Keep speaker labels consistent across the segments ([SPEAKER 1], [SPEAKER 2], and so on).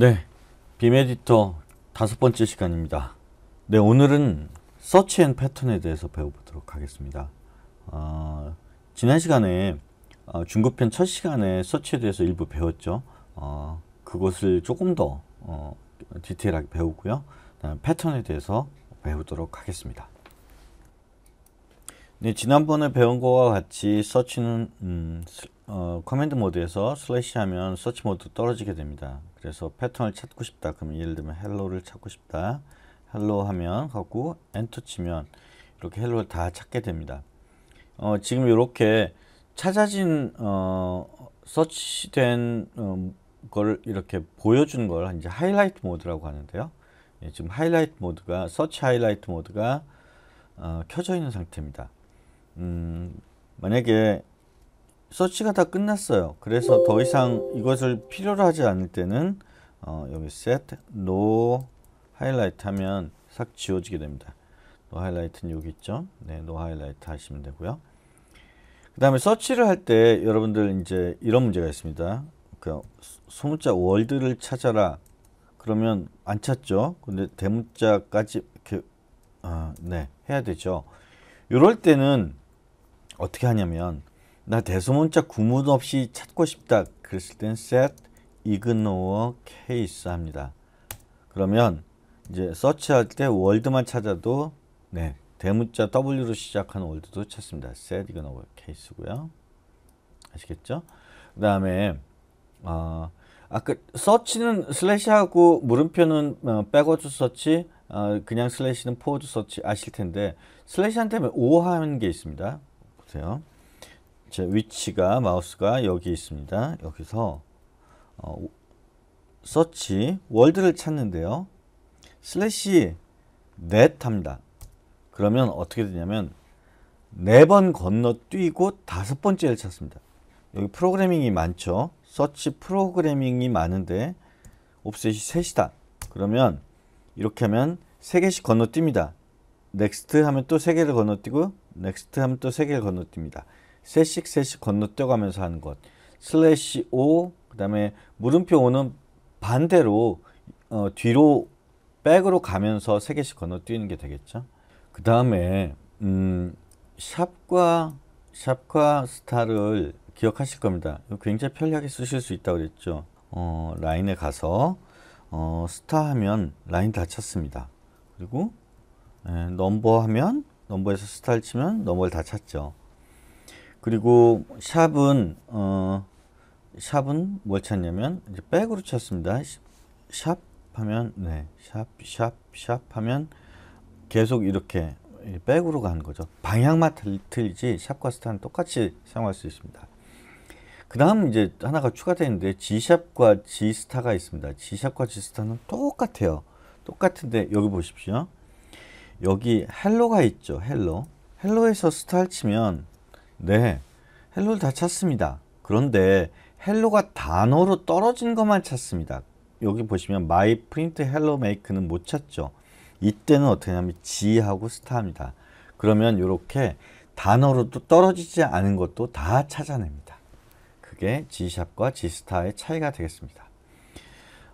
[SPEAKER 1] 네, 빔에디터 다섯 번째 시간입니다. 네, 오늘은 서치 앤 패턴에 대해서 배워보도록 하겠습니다. 어, 지난 시간에 어, 중급편 첫 시간에 서치에 대해서 일부 배웠죠. 어, 그것을 조금 더 어, 디테일하게 배우고요. 패턴에 대해서 배우도록 하겠습니다. 네, 지난번에 배운 거와 같이 서치는 음, 어, 커맨드 모드에서 슬래시 하면 서치 모드 떨어지게 됩니다. 그래서 패턴을 찾고 싶다. 그러면 예를 들면 헬로를 찾고 싶다. 헬로 하면 갖고 엔터 치면 이렇게 헬로를 다 찾게 됩니다. 어, 지금 이렇게 찾아진 어, 서치된 어, 걸 이렇게 보여준 걸 이제 하이라이트 모드라고 하는데요. 예, 지금 하이라이트 모드가 서치 하이라이트 모드가 어, 켜져 있는 상태입니다. 음, 만약에 서치가 다 끝났어요. 그래서 더 이상 이것을 필요로 하지 않을 때는 어, 여기 set no highlight 하면 싹 지워지게 됩니다. no highlight는 여기 있죠. 네, no highlight 하시면 되고요. 그 다음에 서치를 할 때 여러분들 이제 이런 문제가 있습니다. 그 소문자 월드를 찾아라 그러면 안 찾죠. 근데 대문자까지 이렇게 아, 네 해야 되죠. 이럴 때는 어떻게 하냐면 나 대소문자 구문 없이 찾고 싶다. 그랬을 땐 set ignore case 합니다. 그러면 이제 서치할 때 월드만 찾아도 네 대문자 W로 시작하는 월드도 찾습니다. set ignore case고요. 아시겠죠? 그 다음에 어, 아까 서치는 슬래시하고 물음표는 어, 백워드 서치 어, 그냥 슬래시는 포워드 서치 아실 텐데 슬래시한 테문 오하는 게 있습니다. 보세요. 제 위치가 마우스가 여기 있습니다. 여기서 어, 서치 월드를 찾는데요. 슬래시 넷 합니다. 그러면 어떻게 되냐면 네 번 건너뛰고 다섯 번째를 찾습니다. 여기 프로그래밍이 많죠. 서치 프로그래밍이 많은데 옵셋이 셋이다. 그러면 이렇게 하면 세 개씩 건너뜁니다. 넥스트 하면 또 세 개를 건너뛰고 넥스트 하면 또 세 개를 건너뜁니다. 셋씩 셋씩 건너뛰어가면서 하는 것. 슬래시 O 그다음에 물음표 O는 반대로 어, 뒤로 백으로 가면서 세 개씩 건너뛰는 게 되겠죠. 그 다음에 음, 샵과 샵과 스타를 기억하실 겁니다. 굉장히 편리하게 쓰실 수 있다고 그랬죠. 어, 라인에 가서 어, 스타 하면 라인 다 찼습니다. 그리고 에, 예, 넘버 하면 넘버에서 스타를 치면 넘버를 다 찼죠. 그리고 샵은 어 샵은 뭘 찾냐면 이제 백으로 찾습니다. 샵 하면 네샵 샵 샵 하면 계속 이렇게 백으로 가는 거죠. 방향만 틀리지 샵과 스타는 똑같이 사용할 수 있습니다. 그 다음 이제 하나가 추가되는데 G샵과 G스타가 있습니다. G샵과 G스타는 똑같아요. 똑같은데 여기 보십시오. 여기 헬로가 있죠. 헬로. 헬로에서 스타를 치면 네, 헬로를 다 찾습니다. 그런데 헬로가 단어로 떨어진 것만 찾습니다. 여기 보시면 my print hello make는 못 찾죠. 이때는 어떻게 하면지하고 스타입니다. 그러면 이렇게 단어로도 떨어지지 않은 것도 다 찾아냅니다. 그게 g샵과 g스타의 차이가 되겠습니다.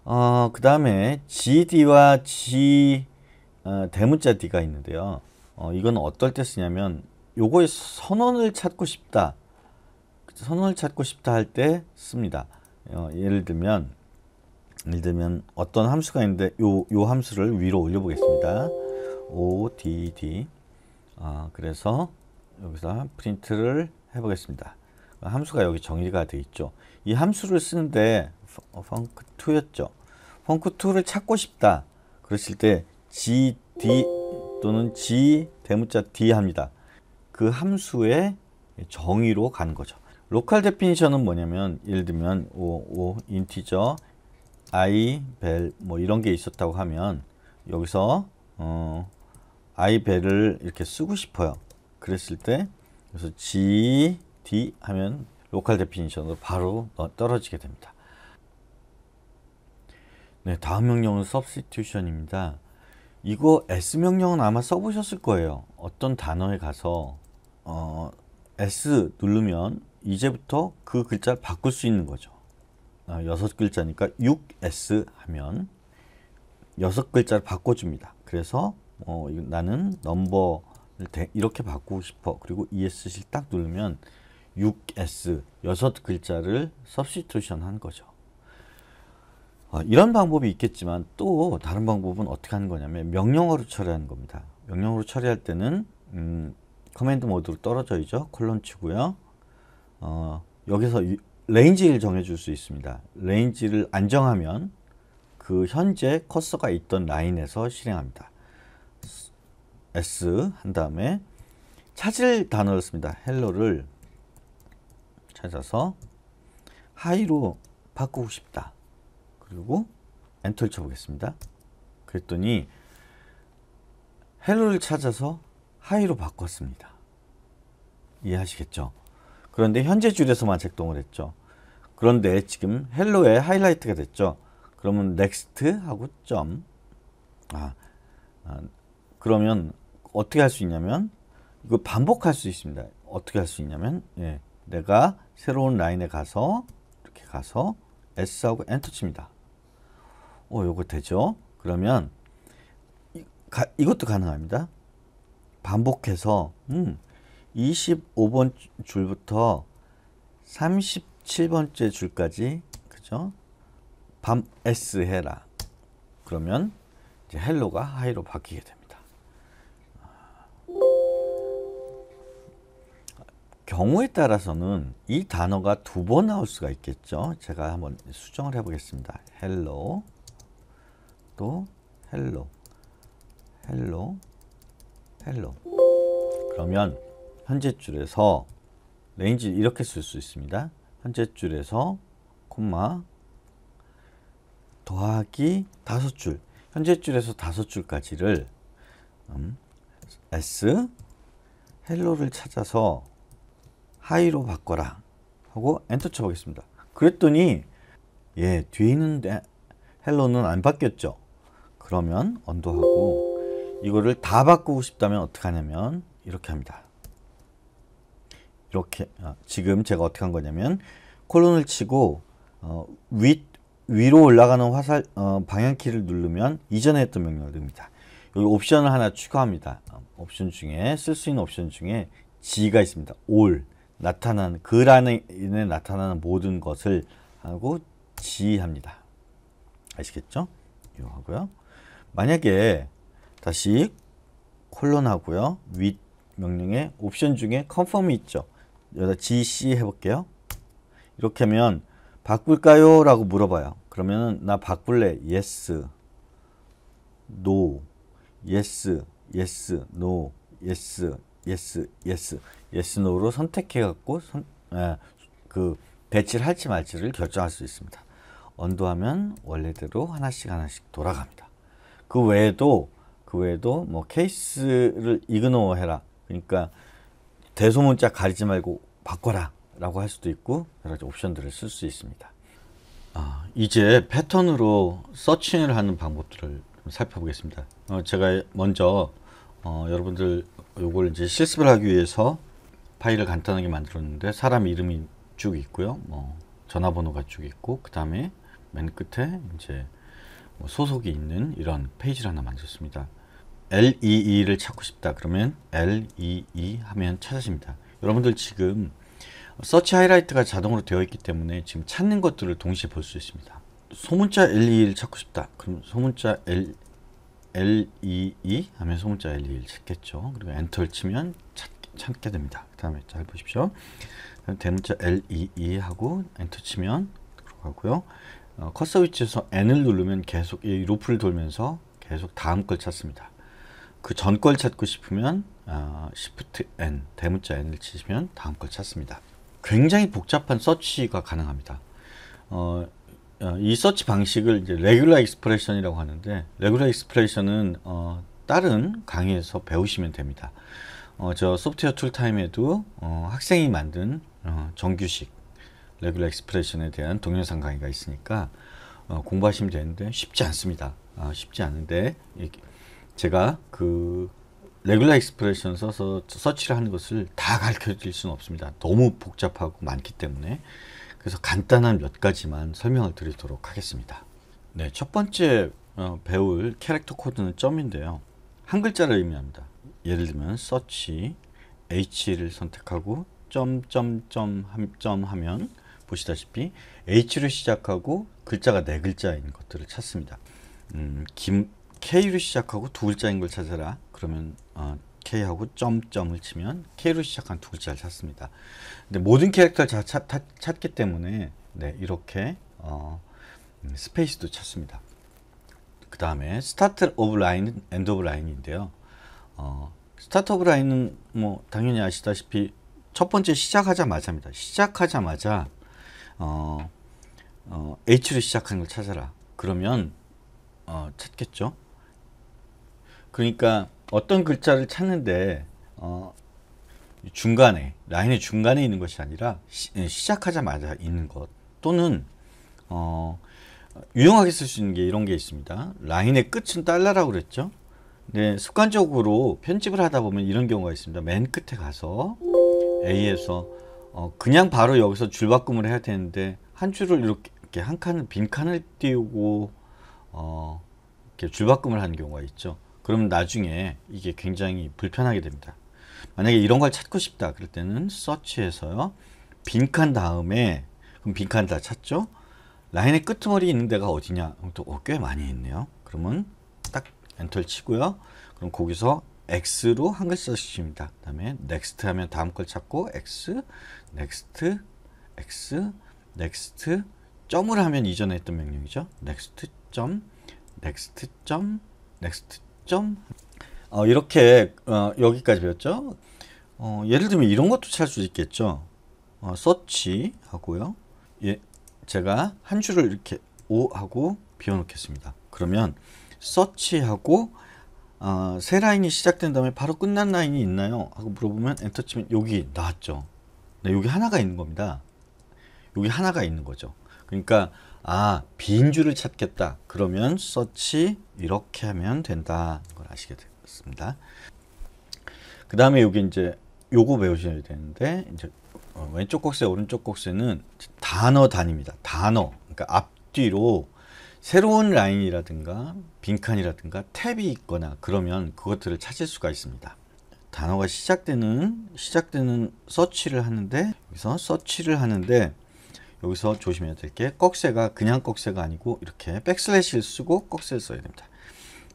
[SPEAKER 1] 어, 그 다음에 gd와 g 어, 대문자 d가 있는데요. 어, 이건 어떨 때 쓰냐면 요거의 선언을 찾고 싶다. 선원을 찾고 싶다 할 때 씁니다. 어, 예를 들면 예를 들면 어떤 함수가 있는데 요, 요 함수를 위로 올려 보겠습니다. ODD 아, 그래서 여기서 프린트를 해 보겠습니다. 함수가 여기 정의가 되어 있죠. 이 함수를 쓰는데 펑크2였죠. 펑크2를 찾고 싶다. 그러실 때 GD 또는 G 대문자 D 합니다. 그 함수의 정의로 간 거죠. 로컬 데피니션은 뭐냐면 예를 들면 오, 오 인티저 i 벨 뭐 이런 게 있었다고 하면 여기서 어, i 벨을 이렇게 쓰고 싶어요. 그랬을 때 그래서 g d 하면 로컬 데피니션으로 바로 떨어지게 됩니다. 네, 다음 명령은 substitution입니다. 이거 S 명령은 아마 써보셨을 거예요. 어떤 단어에 가서 어, S 누르면 이제부터 그 글자를 바꿀 수 있는 거죠. 아, 여섯 아, 글자니까 6S 하면 여섯 글자를 바꿔줍니다. 그래서 어, 나는 넘버를 이렇게 바꾸고 싶어. 그리고 ESC 딱 누르면 6S 여섯 글자를 서브시튜션 한 거죠. 어, 이런 방법이 있겠지만 또 다른 방법은 어떻게 하는 거냐면 명령어로 처리하는 겁니다. 명령어로 처리할 때는 음, 커맨드 모드로 떨어져 있죠. 콜론 치고요. 어, 여기서 레인지를 정해줄 수 있습니다. 레인지를 안정하면 그 현재 커서가 있던 라인에서 실행합니다. S 한 다음에 찾을 단어를 씁니다. 헬로를 찾아서 하이로 바꾸고 싶다. 그리고 엔터를 쳐보겠습니다. 그랬더니 헬로를 찾아서 하이로 바꿨습니다. 이해하시겠죠? 그런데 현재 줄에서만 작동을 했죠. 그런데 지금 헬로에 하이라이트가 됐죠. 그러면 넥스트 하고 점. 아, 아 그러면 어떻게 할 수 있냐면 이거 반복할 수 있습니다. 어떻게 할 수 있냐면 예, 내가 새로운 라인에 가서 이렇게 가서 S하고 엔터 칩니다. 오, 어, 요거 되죠? 그러면 이, 가, 이것도 가능합니다. 반복해서 음. 25번 줄부터 37번째 줄까지 그죠? 밤 S 해라. 그러면 이제 헬로가 하이로 바뀌게 됩니다. 경우에 따라서는 이 단어가 두 번 나올 수가 있겠죠. 제가 한번 수정을 해보겠습니다. 헬로 또 헬로 헬로 헬로 그러면 현재 줄에서 레인지 이렇게 쓸 수 있습니다. 현재 줄에서 콤마 더하기 다섯 줄 현재 줄에서 다섯 줄까지를 음, S 헬로를 찾아서 하이로 바꿔라 하고 엔터 쳐보겠습니다. 그랬더니 예 뒤에 있는 헬로는 안 바뀌었죠. 그러면 언더하고 이거를 다 바꾸고 싶다면 어떻게 하냐면 이렇게 합니다. 이렇게 아, 지금 제가 어떻게 한 거냐면 콜론을 치고 어, 윗 위로 올라가는 화살 어, 방향키를 누르면 이전에 했던 명령을 듭니다. 여기 옵션을 하나 추가합니다. 어, 옵션 중에 쓸 수 있는 옵션 중에 G가 있습니다. all 나타나는 글에 나타나는 모든 것을 하고 G 합니다. 아시겠죠? 이거 하고요. 만약에 다시 콜론 하고요. 윗 명령에 옵션 중에 컨펌이 있죠. 여기다 GC 해볼게요. 이렇게 하면 바꿀까요? 라고 물어봐요. 그러면 나 바꿀래. yes, no, yes, yes, no, yes, yes, yes, yes, no로 선택해갖고 선, 에, 예, 그 배치를 할지 말지를 결정할 수 있습니다. 언도하면 원래대로 하나씩 하나씩 돌아갑니다. 그 외에도 그 외에도 뭐 케이스를 이그노해라. 어 그러니까 대소문자 가리지 말고 바꿔라 라고 할 수도 있고 여러 가지 옵션들을 쓸 수 있습니다. 아, 이제 패턴으로 서칭을 하는 방법들을 살펴보겠습니다. 어, 제가 먼저 어, 여러분들 요걸 이제 실습을 하기 위해서 파일을 간단하게 만들었는데 사람 이름이 쭉 있고요. 뭐 전화번호가 쭉 있고 그 다음에 맨 끝에 이제 뭐 소속이 있는 이런 페이지를 하나 만들었습니다. LEE를 찾고 싶다 그러면 LEE e 하면 찾아집니다 여러분들 지금 서치 하이라이트가 자동으로 되어 있기 때문에 지금 찾는 것들을 동시에 볼 수 있습니다 소문자 LEE를 찾고 싶다 그럼 소문자 L, LEE e 하면 소문자 LEE를 찾겠죠 그리고 엔터를 치면 찾, 찾게 됩니다 그 다음에 잘 보십시오 대문자 LEE e 하고 엔터 치면 들어가고요 어, 커서 위치에서 N을 누르면 계속 이 루프를 돌면서 계속 다음 걸 찾습니다 그전걸 찾고 싶으면 어, Shift N 대문자 N을 치시면 다음 걸 찾습니다. 굉장히 복잡한 서치가 가능합니다. 어, 어 이 서치 방식을 이제 레귤러 익스프레션이라고 하는데 레귤러 익스프레션은 어, 다른 강의에서 배우시면 됩니다. 어, 저 소프트웨어 툴타임에도 어, 학생이 만든 어, 정규식 레귤러 익스프레션에 대한 동영상 강의가 있으니까 어, 공부하시면 되는데 쉽지 않습니다. 아, 쉽지 않은데 제가 그 레귤러 익스프레션 써서 서치를 하는 것을 다 가르쳐 드릴 수는 없습니다. 너무 복잡하고 많기 때문에 그래서 간단한 몇 가지만 설명을 드리도록 하겠습니다. 네, 첫 번째 어, 배울 캐릭터 코드는 점인데요. 한 글자를 의미합니다. 예를 들면 서치 h를 선택하고 점점점 점 하면 보시다시피 h를 시작하고 글자가 네 글자인 것들을 찾습니다. 음, 김, K로 시작하고 두 글자인 걸 찾아라. 그러면 어, K하고 점점을 치면 K로 시작한 두 글자를 찾습니다. 근데 모든 캐릭터를 다 찾, 찾기 때문에 네, 이렇게 어, 음, 스페이스도 찾습니다. 그 다음에 스타트 오브 라인 엔드 오브 라인인데요. 어, 스타트 오브 라인은 뭐 당연히 아시다시피 첫 번째 시작하자마자입니다. 시작하자마자 어, 어, H로 시작하는 걸 찾아라. 그러면 어, 찾겠죠. 그러니까 어떤 글자를 찾는데 어, 중간에 라인의 중간에 있는 것이 아니라 시, 예, 작하자마자 있는 것 또는 어, 유용하게 쓸 수 있는 게 이런 게 있습니다. 라인의 끝은 달러라고 그랬죠. 네, 습관적으로 편집을 하다 보면 이런 경우가 있습니다. 맨 끝에 가서 A에서 어, 그냥 바로 여기서 줄바꿈을 해야 되는데 한 줄을 이렇게, 이렇게 한 칸을 빈 칸을 띄우고 어, 이렇게 줄바꿈을 하는 경우가 있죠. 그러면 나중에 이게 굉장히 불편하게 됩니다. 만약에 이런 걸 찾고 싶다 그럴 때는 서치해서요 빈칸 다음에 그럼 빈칸 다 찾죠? 라인의 끄트머리 있는 데가 어디냐? 또 어, 꽤 많이 있네요. 그러면 딱 엔터를 치고요. 그럼 거기서 X로 한 글자씩 십니다그 다음에 next 하면 다음 걸 찾고 X, next, X, next, 점을 하면 이전에 했던 명령이죠. next 점, next 점, next 점 어, 이렇게 어, 여기까지 배웠죠. 어, 예를 들면 이런 것도 찾을 수 있겠죠. 어, 서치 하고요. 예, 제가 한 줄을 이렇게 O 하고 비워놓겠습니다. 그러면 서치하고 어, 새 라인이 시작된 다음에 바로 끝난 라인이 있나요? 하고 물어보면 엔터 치면 여기 나왔죠. 네, 여기 하나가 있는 겁니다. 여기 하나가 있는 거죠. 그러니까 아, 빈 줄을 찾겠다. 그러면 서치 이렇게 하면 된다는 걸 아시게 되겠습니다그 다음에 여기 이제 요거 배우셔야 되는데 이제 어, 왼쪽 곡선, 오른쪽 곡선는 단어 단입니다. 단어. 그러니까 앞뒤로 새로운 라인이라든가 빈칸이라든가 탭이 있거나 그러면 그것들을 찾을 수가 있습니다. 단어가 시작되는 시작되는 서치를 하는데 여기서 서치를 하는데 여기서 조심해야 될 게 꺽쇠가 그냥 꺽쇠가 아니고 이렇게 백슬래시를 쓰고 꺽쇠를 써야 됩니다.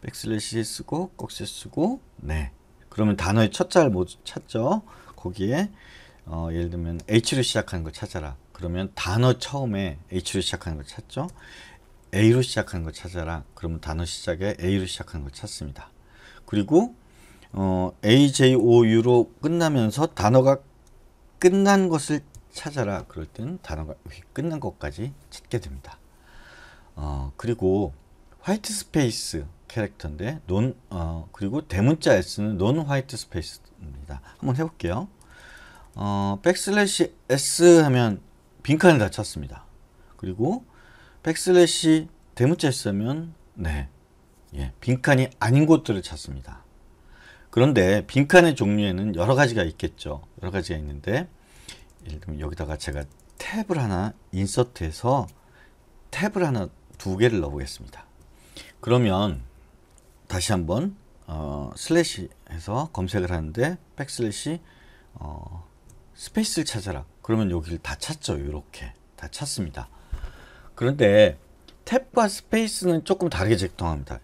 [SPEAKER 1] 백슬래시 쓰고 꺽쇠 쓰고 네 그러면 단어의 첫 자를 못 찾죠. 거기에 어, 예를 들면 H로 시작하는 걸 찾아라. 그러면 단어 처음에 H로 시작하는 걸 찾죠. A로 시작하는 걸 찾아라. 그러면 단어 시작에 A로 시작하는 걸 찾습니다. 그리고 어, A, J, O, U로 끝나면서 단어가 끝난 것을 찾아라 그럴 땐 단어가 끝난 것까지 찾게 됩니다. 어, 그리고 화이트 스페이스 캐릭터인데 논 어, 그리고 대문자에 는논 화이트 스페이스입니다. 한번 해볼게요. 어, 백슬래시 S 하면 빈칸을 다 찾습니다. 그리고 백슬래시 대문자에 쓰면 네, 예, 빈칸이 아닌 곳들을 찾습니다. 그런데 빈칸의 종류에는 여러 가지가 있겠죠. 여러 가지가 있는데 예를 들면 여기다가 제가 탭을 하나 인서트해서 탭을 하나 두 개를 넣어보겠습니다. 그러면 다시 한번 어, 슬래시 해서 검색을 하는데 백슬래시 어, 스페이스를 찾아라. 그러면 여기를 다 찾죠. 이렇게 다 찾습니다. 그런데 탭과 스페이스는 조금 다르게 작동합니다.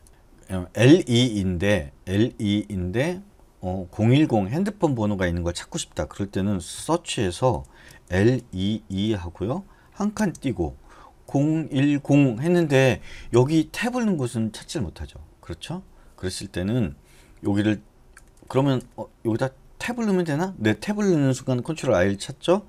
[SPEAKER 1] 어, LE인데 LE인데 어, 010 핸드폰 번호가 있는 걸 찾고 싶다. 그럴 때는 서치해서 l 2 e 2 e 하고요. 한 칸 띄고 010 했는데 여기 탭을 넣은 곳은 찾질 못하죠. 그렇죠? 그랬을 때는 여기를 그러면 어, 여기다 탭을 넣으면 되나? 네, 탭을 넣는 순간 컨트롤 I를 찾죠?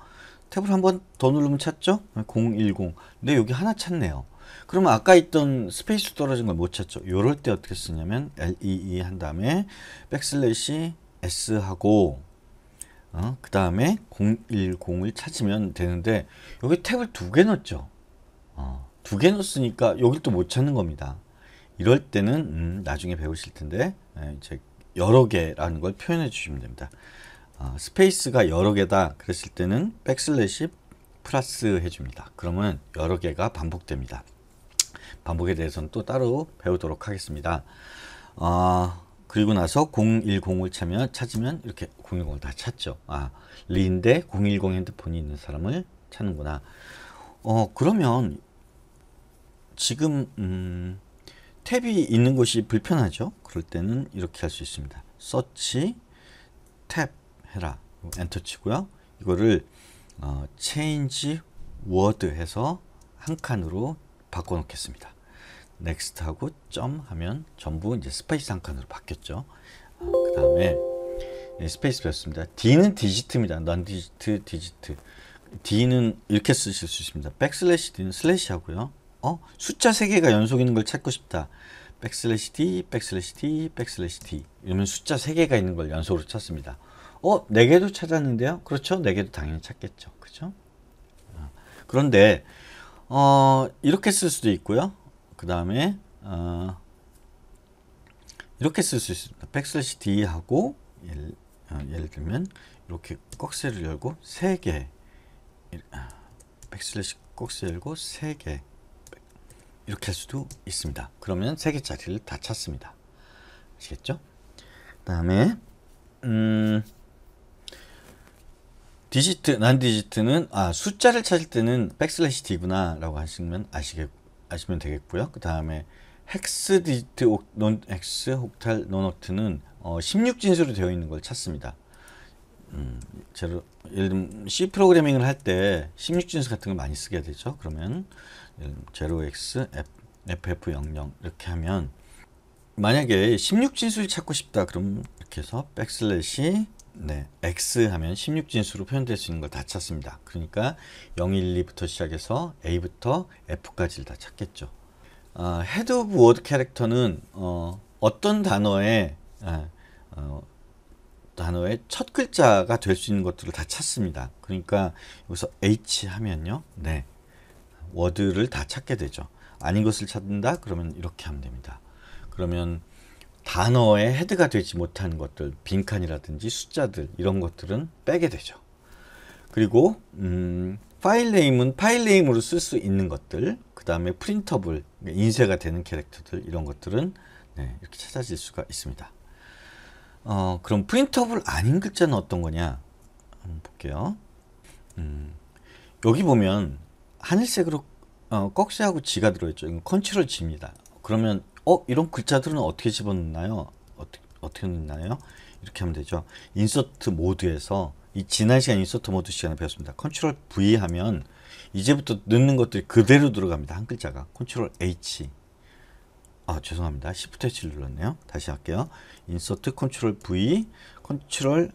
[SPEAKER 1] 탭을 한 번 더 누르면 찾죠? 010. 네, 여기 하나 찾네요. 그러면 아까 있던 스페이스 떨어진 걸 못 찾죠. 요럴 때 어떻게 쓰냐면 LEE e 한 다음에 백슬래시 S 하고 어? 그 다음에 010을 찾으면 되는데 여기 탭을 두 개 넣었죠. 어, 두개 넣었으니까 여기 또못 찾는 겁니다. 이럴 때는 음, 나중에 배우실 텐데 예, 이제 여러 개라는 걸 표현해 주시면 됩니다. 어, 스페이스가 여러 개다 그랬을 때는 백슬래시 플러스 해줍니다. 그러면 여러 개가 반복됩니다. 반복에 대해서는 또 따로 배우도록 하겠습니다. 아, 그리고 나서 010을 차면, 찾으면 이렇게 010을 다 찾죠. 아, 리인데 010 핸드폰이 있는 사람을 찾는구나. 어, 그러면 지금 음, 탭이 있는 것이 불편하죠. 그럴 때는 이렇게 할 수 있습니다. 서치 탭 해라. 엔터 치고요. 이거를 어, change word 해서 한 칸으로 바꿔놓겠습니다. 넥스트하고 점 하면 전부 이제 스페이스 한 칸으로 바뀌었죠. 아, 그 다음에 네, 예, 스페이스 배웠습니다. D는 디지트입니다. 넌 디지트, 디지트. D는 이렇게 쓰실 수 있습니다. 백슬래시 D는 슬래시 하고요. 어? 숫자 3개가 연속 있는 걸 찾고 싶다. 백슬래시 D, 백슬래시 D, 백슬래시 D. 이러면 숫자 3개가 있는 걸 연속으로 찾습니다. 어? 4개도 찾았는데요? 그렇죠? 4개도 당연히 찾겠죠. 그죠? 아, 그런데 어, 이렇게 쓸 수도 있고요. 그 다음에 어, 이렇게 쓸 수 있습니다. 백슬래시 D 하고 예를, 어, 예를 들면 이렇게 꺽쇠를 열고 3개 아, 백슬래시 꺽쇠 열고 3개 이렇게 할 수도 있습니다. 그러면 3개짜리를 다 찾습니다. 아시겠죠? 그 다음에 음... 디지트, 난 디지트는 아 숫자를 찾을 때는 백슬래시 D구나 라고 하시면 아시겠, 아시면 되겠고요. 그 다음에 헥스 디지트, 옥, 논, 헥스 옥탈 논옥트는 어, 16진수로 되어 있는 걸 찾습니다. 음, 제로, 예를 들면 C 프로그래밍을 할 때 16진수 같은 걸 많이 쓰게 되죠. 그러면 제로 X, FF00 이렇게 하면 만약에 16진수를 찾고 싶다 그럼 이렇게 해서 백슬래시 네, x 하면 16진수로 표현될 수 있는 걸 다 찾습니다. 그러니까 0, 1, 2부터 시작해서 a부터 f까지를 다 찾겠죠. 어, head of word 캐릭터는 어, 떤 단어의 아, 어, 단어의 첫 글자가 될 수 있는 것들을 다 찾습니다. 그러니까 여기서 h 하면요. 네. 워드를 다 찾게 되죠. 아닌 것을 찾는다? 그러면 이렇게 하면 됩니다. 그러면 단어의 헤드가 되지 못한 것들, 빈칸이라든지 숫자들 이런 것들은 빼게 되죠. 그리고 음, 파일 네임은 파일 네임으로 쓸 수 있는 것들, 그 다음에 프린터블, 인쇄가 되는 캐릭터들 이런 것들은 네, 이렇게 찾아질 수가 있습니다. 어, 그럼 프린터블 아닌 글자는 어떤 거냐? 한번 볼게요. 음, 여기 보면 하늘색으로 어, 꺽쇠하고 지가 들어있죠. 이건 컨트롤 지입니다. 그러면 어 이런 글자들은 어떻게 집어넣나요? 어떻게 어떻게 넣나요? 이렇게 하면 되죠. 인서트 모드에서 이 지난 시간 인서트 모드 시간에 배웠습니다. 컨트롤 V 하면 이제부터 넣는 것들이 그대로 들어갑니다. 한 글자가 컨트롤 H 아 죄송합니다. 시프트 H를 눌렀네요. 다시 할게요. 인서트 컨트롤 V 컨트롤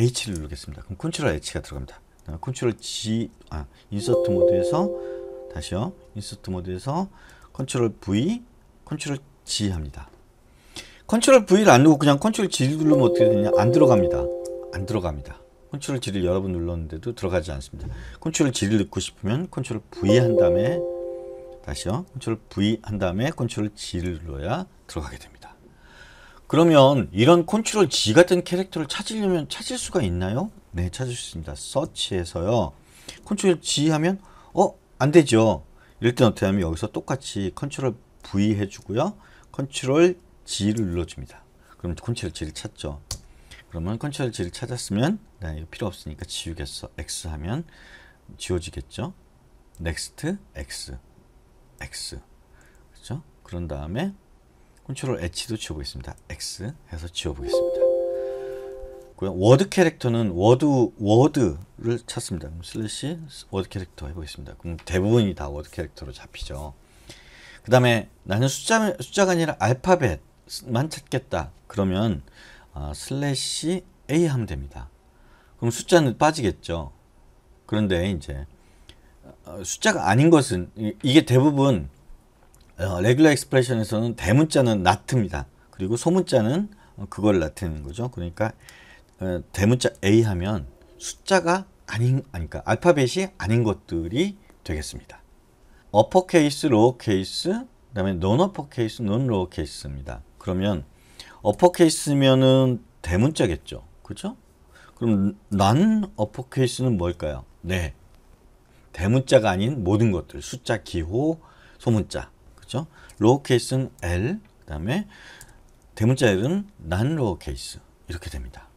[SPEAKER 1] H를 누르겠습니다. 그럼 컨트롤 H가 들어갑니다. 컨트롤 G 아 인서트 모드에서 다시요. 인서트 모드에서 컨트롤 V 컨트롤 지지합니다. 컨트롤 V를 안 누르고 그냥 컨트롤 G를 누르면 어떻게 되냐? 안 들어갑니다. 안 들어갑니다. 컨트롤 G를 여러 번 눌렀는데도 들어가지 않습니다. 컨트롤 G를 넣고 싶으면 컨트롤 V 한 다음에 다시요. 컨트롤 V 한 다음에 컨트롤 G를 눌러야 들어가게 됩니다. 그러면 이런 컨트롤 G 같은 캐릭터를 찾으려면 찾을 수가 있나요? 네, 찾을 수 있습니다. 서치에서요. 컨트롤 G 하면 어? 안 되죠. 이럴 땐 어떻게 하면 여기서 똑같이 컨트롤 V 해주고요. 컨트롤 G를 눌러줍니다. 그럼 컨트롤 G를 찾죠. 그러면 컨트롤 G를 찾았으면 네, 이거 필요 없으니까 지우겠어. X 하면 지워지겠죠. 넥스트 X X 그렇죠? 그런 다음에 컨트롤 H도 지워보겠습니다. X 해서 지워보겠습니다. 워드 캐릭터는 워드 워드를 찾습니다. 슬래시 워드 캐릭터 해보겠습니다. 그럼 대부분이 다 워드 캐릭터로 잡히죠. 그 다음에 나는 숫자, 숫자가 아니라 알파벳만 찾겠다. 그러면 어, 슬래시 A 하면 됩니다. 그럼 숫자는 빠지겠죠. 그런데 이제 어, 숫자가 아닌 것은 이게 대부분 레귤러 어, 엑스프레션에서는 대문자는 나트입니다. 그리고 소문자는 어, 그걸 나타내는 거죠. 그러니까 대문자 A 하면 숫자가 아닌 아니까 그러니까 알파벳이 아닌 것들이 되겠습니다. 어퍼케이스, 로우케이스그 다음에 논어퍼케이스, 논로어케이스입니다. 그러면 어퍼케이스면은 대문자겠죠. 그죠? 그럼 난 어퍼케이스는 뭘까요? 네. 대문자가 아닌 모든 것들. 숫자, 기호, 소문자. 그죠? 로우케이스는 L, 그 다음에 대문자 L은 난 로어케이스. 이렇게 됩니다.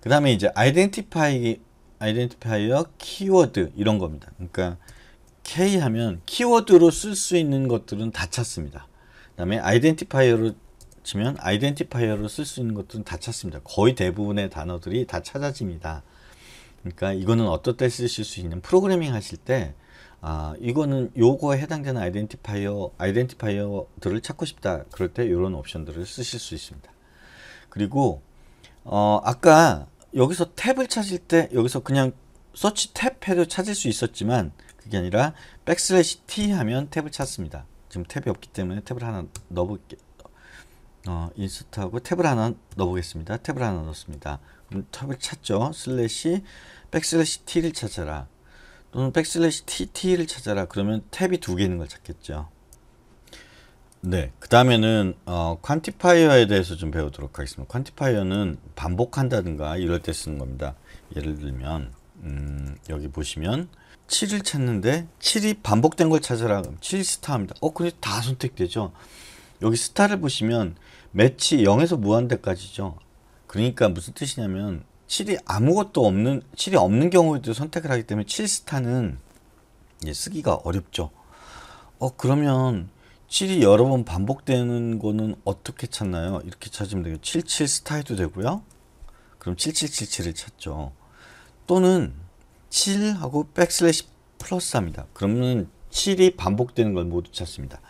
[SPEAKER 1] 그 다음에 이제 아이덴티파이, 아이덴티파이어, 키워드 이런 겁니다. 그러니까 K 하면 키워드로 쓸 수 있는 것들은 다 찾습니다. 그 다음에 아이덴티파이어로 치면 아이덴티파이어로 쓸 수 있는 것들은 다 찾습니다. 거의 대부분의 단어들이 다 찾아집니다. 그러니까 이거는 어떨 때 쓰실 수 있는 프로그래밍 하실 때 아, 이거는 요거에 해당되는 아이덴티파이어, 아이덴티파이어들을 찾고 싶다. 그럴 때 이런 옵션들을 쓰실 수 있습니다. 그리고 어, 아까 여기서 탭을 찾을 때 여기서 그냥 서치 탭해도 찾을 수 있었지만 이게 아니라 백슬래시 T 하면 탭을 찾습니다. 지금 탭이 없기 때문에 탭을 하나 넣어볼게 어, 인스트하고 탭을 하나 넣어보겠습니다. 탭을 하나 넣습니다. 그럼 탭을 찾죠. 슬래시 백슬래시 T를 찾아라. 또는 백슬래시 TT를 찾아라. 그러면 탭이 두 개 있는 걸 찾겠죠. 네, 그 다음에는 어, 퀀티파이어에 대해서 좀 배우도록 하겠습니다. 퀀티파이어는 반복한다든가 이럴 때 쓰는 겁니다. 예를 들면 음, 여기 보시면 7을 찾는데 7이 반복된 걸 찾으라 그7 스타입니다. 어 그래 다 선택되죠. 여기 스타를 보시면 매치 0에서 무한대까지죠. 그러니까 무슨 뜻이냐면 7이 아무것도 없는 7이 없는 경우에도 선택을 하기 때문에 7스타는 쓰기가 어렵죠. 어 그러면 7이 여러 번 반복되는 거는 어떻게 찾나요? 이렇게 찾으면 되고 77스타 해도 되고요. 그럼 7777을 찾죠. 또는 7하고 백슬래시 플러스 합니다. 그러면 7이 반복되는 걸 모두 찾습니다.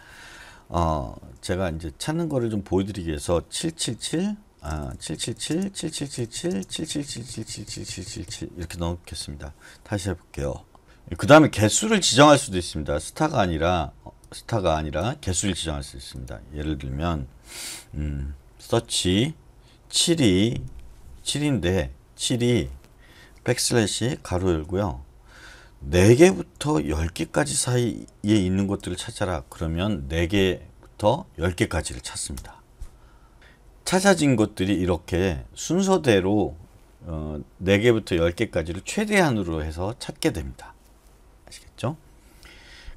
[SPEAKER 1] 어, 제가 이제 찾는 거를 좀 보여드리기 위해서 777, 아, 777, 777, 777777777 이렇게 넣겠습니다. 다시 해볼게요. 그 다음에 개수를 지정할 수도 있습니다. 스타가 아니라 어, 스타가 아니라 개수를 지정할 수 있습니다. 예를 들면 음, 서치 7이 7인데 7이 백슬래시 가로 열고요. 4개부터 10개까지 사이에 있는 것들을 찾아라. 그러면 4개부터 10개까지를 찾습니다. 찾아진 것들이 이렇게 순서대로 어, 4개부터 10개까지를 최대한으로 해서 찾게 됩니다. 아시겠죠?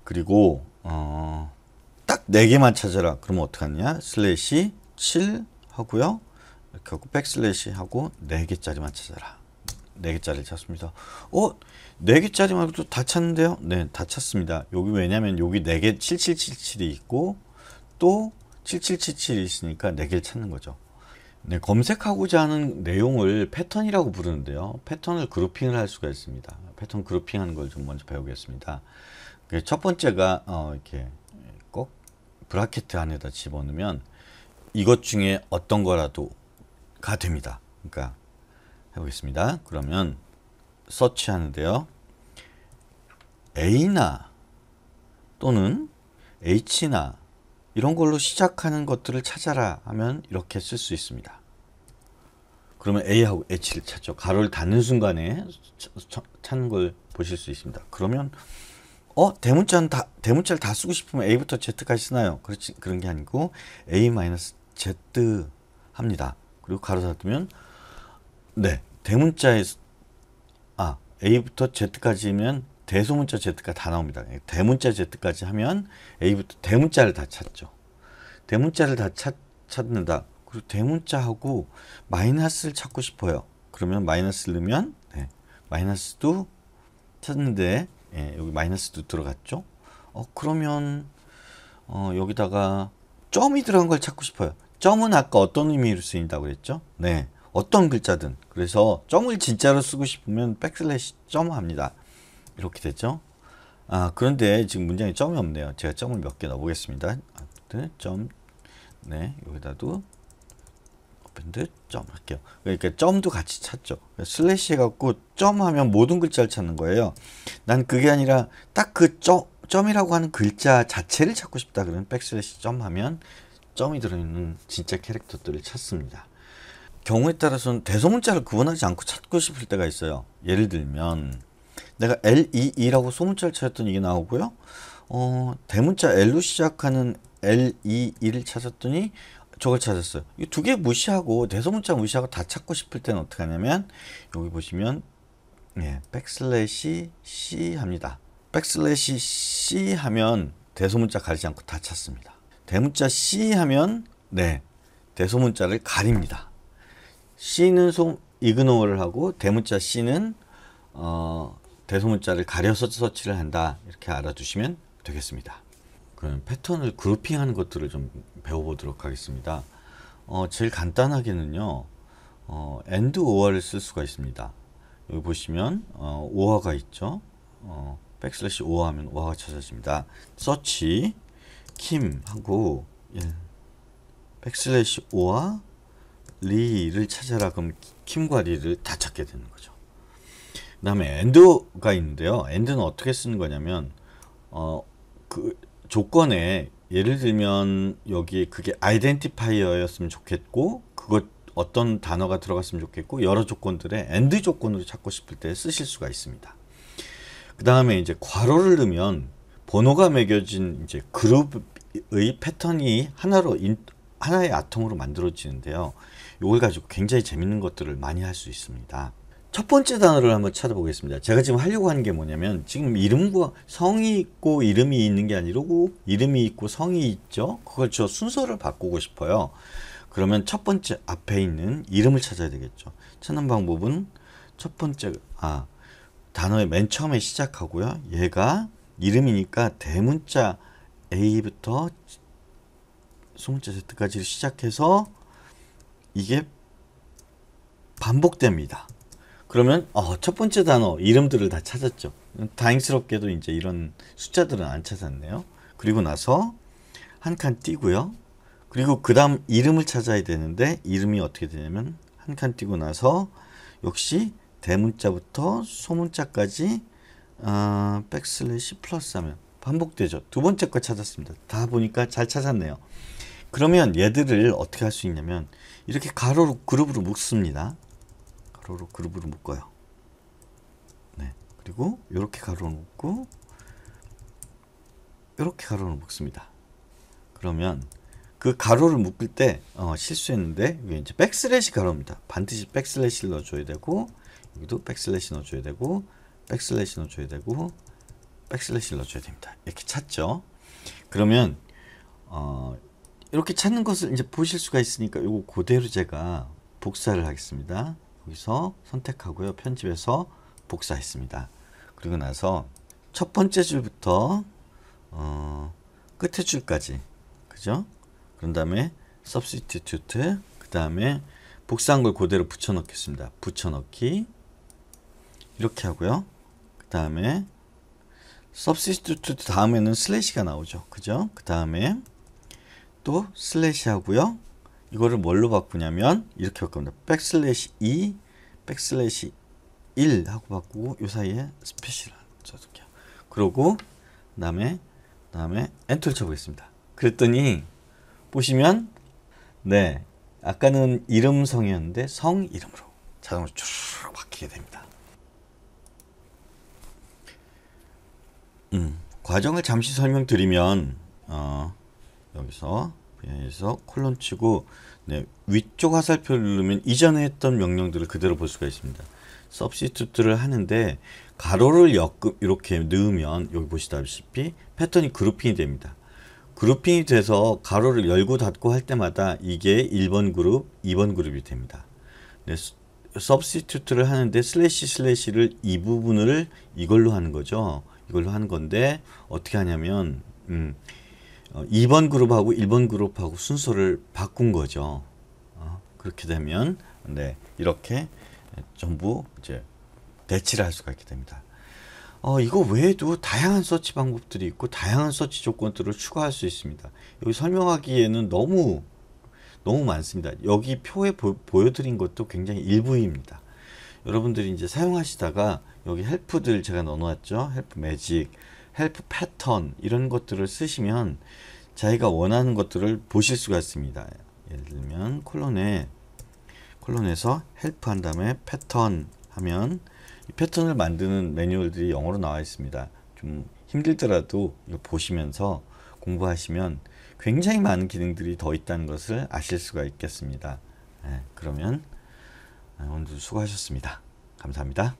[SPEAKER 1] 그리고 어, 딱 4개만 찾아라. 그러면 어떡하냐? 슬래시 7 하고요. 이렇게 하고 백슬래시 하고 4개짜리만 찾아라. 4개짜리를 찾습니다. 어? 4개짜리 말고도 다 찾는데요? 네, 다 찾습니다. 여기 왜냐면 여기 4개 7777이 있고 또 7777이 있으니까 4개를 찾는 거죠. 네, 검색하고자 하는 내용을 패턴이라고 부르는데요. 패턴을 그룹핑을 할 수가 있습니다. 패턴 그룹핑하는 걸 좀 먼저 배우겠습니다. 그 첫 번째가 어, 이렇게 꼭 브라켓 안에다 집어넣으면 이것 중에 어떤 거라도가 됩니다. 그러니까 해보겠습니다. 그러면 서치 하는데요. A나 또는 H나 이런 걸로 시작하는 것들을 찾아라 하면 이렇게 쓸 수 있습니다. 그러면 A하고 H를 찾죠. 가로를 닫는 순간에 찾는 걸 보실 수 있습니다. 그러면 어 대문자는 다 대문자를 다 쓰고 싶으면 A부터 Z까지 쓰나요? 그렇지 그런 게 아니고 A 마이 Z 합니다. 그리고 가로 닫으면 네. 대문자에 아 A부터 Z까지면 대소문자 Z가 다 나옵니다. 예, 대문자 Z까지 하면 A부터 대문자를 다 찾죠. 대문자를 다 찾, 찾는다. 그리고 대문자하고 마이너스를 찾고 싶어요. 그러면 마이너스를 넣으면 네. 마이너스도 찾는데 예, 여기 마이너스도 들어갔죠. 어 그러면 어, 여기다가 점이 들어간 걸 찾고 싶어요. 점은 아까 어떤 의미로 쓰인다고 그랬죠? 네. 어떤 글자든 그래서 점을 진짜로 쓰고 싶으면 백슬래시 점 합니다 이렇게 됐죠 아 그런데 지금 문장에 점이 없네요 제가 점을 몇 개 넣어보겠습니다 점네 여기다도 오펜드 점 할게요 그러니까 점도 같이 찾죠 그러니까 슬래시 해갖고 점 하면 모든 글자를 찾는 거예요 난 그게 아니라 딱 그 점이라고 하는 글자 자체를 찾고 싶다 그러면 백슬래시 점 하면 점이 들어있는 진짜 캐릭터들을 찾습니다 경우에 따라서는 대소문자를 구분하지 않고 찾고 싶을 때가 있어요. 예를 들면 내가 LEE라고 소문자를 찾았더니 이게 나오고요. 어, 대문자 L로 시작하는 LEE를 찾았더니 저걸 찾았어요. 이 두 개 무시하고 대소문자 무시하고 다 찾고 싶을 때는 어떻게 하냐면 여기 보시면 예, 백슬래시 C 합니다. 백슬래시 C 하면 대소문자 가리지 않고 다 찾습니다. 대문자 C 하면 네 대소문자를 가립니다. C는 소, 이그노어를 하고 대문자 C는 어, 대소문자를 가려서 서치를 한다 이렇게 알아두시면 되겠습니다. 그럼 패턴을 그룹핑하는 것들을 좀 배워보도록 하겠습니다. 어, 제일 간단하게는요. 어, and or를 쓸 수가 있습니다. 여기 보시면 어, or가 있죠. 어, 백슬래시 or 하면 or가 찾아집니다. 서치 킴 하고 예, 백슬래시 or 리를 찾아라 그럼 킴과 리를 다 찾게 되는 거죠. 그 다음에 엔드가 있는데요. 엔드는 어떻게 쓰는 거냐면 어, 그 조건에 예를 들면 여기 그게 아이덴티파이어였으면 좋겠고 그것 어떤 단어가 들어갔으면 좋겠고 여러 조건들의 엔드 조건으로 찾고 싶을 때 쓰실 수가 있습니다. 그 다음에 이제 괄호를 넣으면 번호가 매겨진 이제 그룹의 패턴이 하나로 인, 하나의 아톰으로 만들어지는데요. 요걸 가지고 굉장히 재밌는 것들을 많이 할 수 있습니다. 첫 번째 단어를 한번 찾아보겠습니다. 제가 지금 하려고 하는 게 뭐냐면 지금 이름과 성이 있고 이름이 있는 게 아니고 이름이 있고 성이 있죠. 그걸 저 순서를 바꾸고 싶어요. 그러면 첫 번째 앞에 있는 이름을 찾아야 되겠죠. 찾는 방법은 첫 번째 아 단어의 맨 처음에 시작하고요. 얘가 이름이니까 대문자 A부터 소문자 Z까지 시작해서 이게 반복됩니다. 그러면 어, 첫 번째 단어 이름들을 다 찾았죠. 다행스럽게도 이제 이런 숫자들은 안 찾았네요. 그리고 나서 한 칸 띄고요. 그리고 그 다음 이름을 찾아야 되는데 이름이 어떻게 되냐면 한 칸 띄고 나서 역시 대문자부터 소문자까지 어, 백슬래시 플러스 하면 반복되죠. 두 번째 거 찾았습니다. 다 보니까 잘 찾았네요. 그러면 얘들을 어떻게 할 수 있냐면 이렇게 가로로 그룹으로 묶습니다. 가로로 그룹으로 묶어요. 네. 그리고 이렇게 가로로 묶고 이렇게 가로로 묶습니다. 그러면 그 가로를 묶을 때 어, 실수했는데 이게 이제 백슬래시 가로입니다. 반드시 백슬래시를 넣어줘야 되고 여기도 백슬래시 넣어줘야 되고 백슬래시 넣어줘야 되고 백슬래시 넣어줘야 됩니다. 이렇게 찾죠. 그러면 어, 이렇게 찾는 것을 이제 보실 수가 있으니까 이거 그대로 제가 복사를 하겠습니다. 여기서 선택하고요. 편집해서 복사했습니다. 그리고 나서 첫 번째 줄부터 어, 끝에 줄까지 그죠? 그런 다음에 substitute 그 다음에 복사한 걸 그대로 붙여넣겠습니다. 붙여넣기 이렇게 하고요. 그 다음에 substitute 다음에는 슬래시가 나오죠. 그죠? 그 다음에 또 슬래시 하고요. 이거를 뭘로 바꾸냐면 이렇게 바꿉 니다 백슬래시 2, 백슬래시 1 하고 바꾸고 요 사이에 스페셜 저렇게요. 그러고 그다음에 그다음에 엔터를 쳐보겠습니다. 그랬더니 보시면 네 아까는 이름성이었는데 성 이름으로 자동으로 쭉 바뀌게 됩니다. 음 과정을 잠시 설명드리면 어. 여기서 여기서 콜론 치고 네, 위쪽 화살표를 누르면 이전에 했던 명령들을 그대로 볼 수가 있습니다. 서브시튜트를 하는데 가로를 엮음 이렇게 넣으면 여기 보시다시피 패턴이 그룹핑이 됩니다. 그룹핑이 돼서 가로를 열고 닫고 할 때마다 이게 1번 그룹, 2번 그룹이 됩니다. 네, 서브시튜트를 하는데 슬래시 슬래시를 이 부분을 이걸로 하는 거죠. 이걸로 하는 건데 어떻게 하냐면 음, 2번 어, 그룹하고 1번 그룹하고 순서를 바꾼 거죠. 어, 그렇게 되면 네, 이렇게 전부 이제 대치를 할 수가 있게 됩니다. 어, 이거 외에도 다양한 서치 방법들이 있고 다양한 서치 조건들을 추가할 수 있습니다. 여기 설명하기에는 너무 너무 많습니다. 여기 표에 보, 여드린 것도 굉장히 일부입니다. 여러분들이 이제 사용하시다가 여기 헬프들 제가 넣어놨죠. 헬프 매직, 헬프 패턴 이런 것들을 쓰시면 자기가 원하는 것들을 보실 수가 있습니다. 예를 들면 콜론에 콜론에서 헬프 한 다음에 패턴 하면 패턴을 만드는 매뉴얼들이 영어로 나와 있습니다. 좀 힘들더라도 이거 보시면서 공부하시면 굉장히 많은 기능들이 더 있다는 것을 아실 수가 있겠습니다. 네, 그러면 아, 오늘도 수고하셨습니다. 감사합니다.